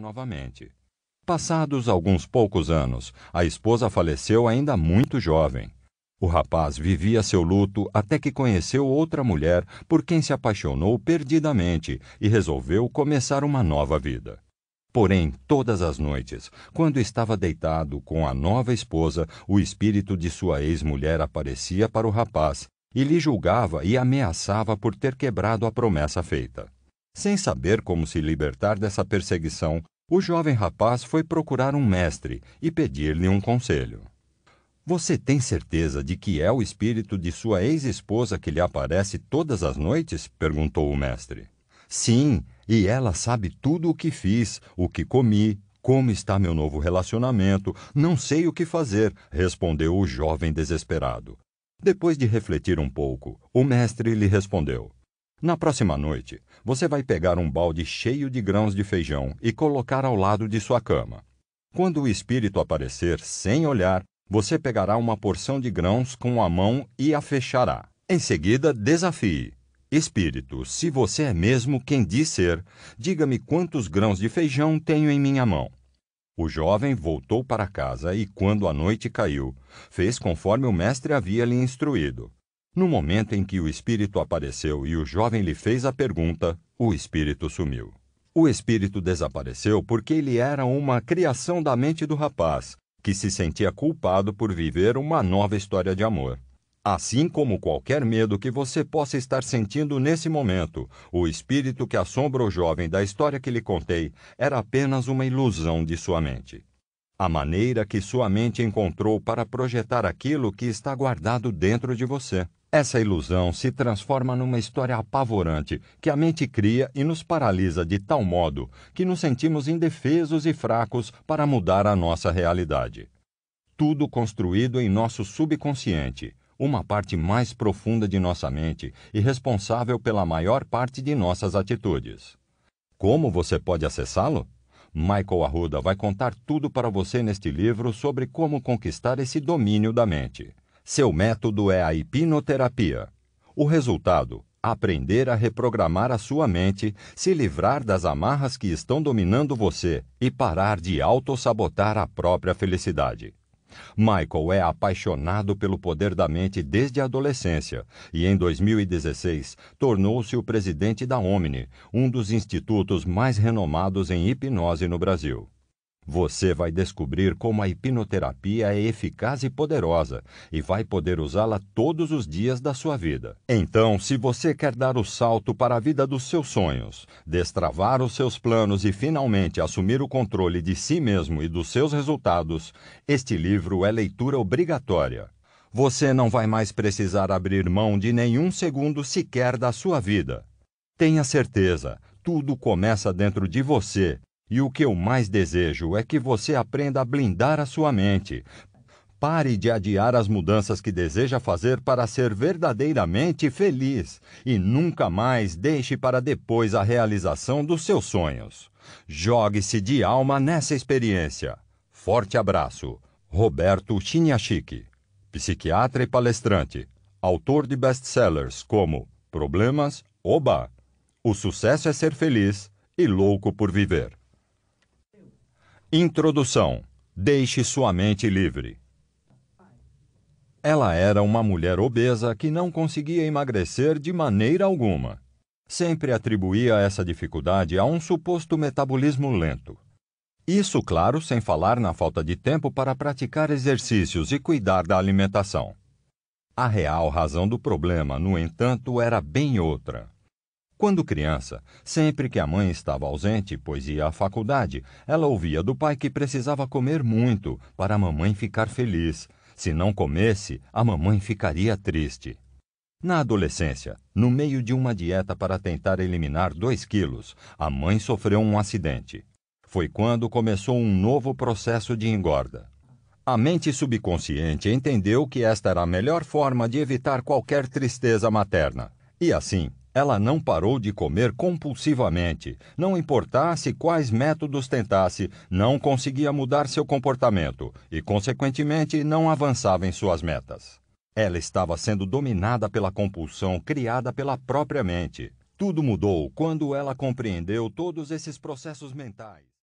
novamente. Passados alguns poucos anos, a esposa faleceu ainda muito jovem. O rapaz vivia seu luto até que conheceu outra mulher por quem se apaixonou perdidamente e resolveu começar uma nova vida. Porém, todas as noites, quando estava deitado com a nova esposa, o espírito de sua ex-mulher aparecia para o rapaz e lhe julgava e ameaçava por ter quebrado a promessa feita. Sem saber como se libertar dessa perseguição, o jovem rapaz foi procurar um mestre e pedir-lhe um conselho. Você tem certeza de que é o espírito de sua ex-esposa que lhe aparece todas as noites? perguntou o mestre. Sim, e ela sabe tudo o que fiz, o que comi, como está meu novo relacionamento, não sei o que fazer, respondeu o jovem desesperado. Depois de refletir um pouco, o mestre lhe respondeu: na próxima noite, você vai pegar um balde cheio de grãos de feijão e colocar ao lado de sua cama. Quando o espírito aparecer sem olhar, você pegará uma porção de grãos com a mão e a fechará. Em seguida, desafie. Espírito, se você é mesmo quem diz ser, diga-me quantos grãos de feijão tenho em minha mão. O jovem voltou para casa e, quando a noite caiu, fez conforme o mestre havia lhe instruído. No momento em que o espírito apareceu e o jovem lhe fez a pergunta, o espírito sumiu. O espírito desapareceu porque ele era uma criação da mente do rapaz, que se sentia culpado por viver uma nova história de amor. Assim como qualquer medo que você possa estar sentindo nesse momento, o espírito que assombra o jovem da história que lhe contei era apenas uma ilusão de sua mente. A maneira que sua mente encontrou para projetar aquilo que está guardado dentro de você. Essa ilusão se transforma numa história apavorante que a mente cria e nos paralisa de tal modo que nos sentimos indefesos e fracos para mudar a nossa realidade. Tudo construído em nosso subconsciente, uma parte mais profunda de nossa mente e responsável pela maior parte de nossas atitudes. Como você pode acessá-lo? Michael Arruda vai contar tudo para você neste livro sobre como conquistar esse domínio da mente. Seu método é a hipnoterapia. O resultado: aprender a reprogramar a sua mente, se livrar das amarras que estão dominando você e parar de autossabotar a própria felicidade. Michael é apaixonado pelo poder da mente desde a adolescência e, em 2016, tornou-se o presidente da Omni, um dos institutos mais renomados em hipnose no Brasil. Você vai descobrir como a hipnoterapia é eficaz e poderosa e vai poder usá-la todos os dias da sua vida. Então, se você quer dar o salto para a vida dos seus sonhos, destravar os seus planos e finalmente assumir o controle de si mesmo e dos seus resultados, este livro é leitura obrigatória. Você não vai mais precisar abrir mão de nenhum segundo sequer da sua vida. Tenha certeza, tudo começa dentro de você e o que eu mais desejo é que você aprenda a blindar a sua mente. Pare de adiar as mudanças que deseja fazer para ser verdadeiramente feliz e nunca mais deixe para depois a realização dos seus sonhos. Jogue-se de alma nessa experiência. Forte abraço. Roberto Chiniachiki, psiquiatra e palestrante, autor de best-sellers como Problemas, Oba, O Sucesso é Ser Feliz e Louco por Viver. Introdução: Deixe sua mente livre. Ela era uma mulher obesa que não conseguia emagrecer de maneira alguma. Sempre atribuía essa dificuldade a um suposto metabolismo lento. Isso, claro, sem falar na falta de tempo para praticar exercícios e cuidar da alimentação. A real razão do problema, no entanto, era bem outra. Quando criança, sempre que a mãe estava ausente, pois ia à faculdade, ela ouvia do pai que precisava comer muito para a mamãe ficar feliz. Se não comesse, a mamãe ficaria triste. Na adolescência, no meio de uma dieta para tentar eliminar 2 quilos, a mãe sofreu um acidente. Foi quando começou um novo processo de engorda. A mente subconsciente entendeu que esta era a melhor forma de evitar qualquer tristeza materna. E assim, ela não parou de comer compulsivamente. Não importasse quais métodos tentasse, não conseguia mudar seu comportamento e, consequentemente, não avançava em suas metas. Ela estava sendo dominada pela compulsão criada pela própria mente. Tudo mudou quando ela compreendeu todos esses processos mentais.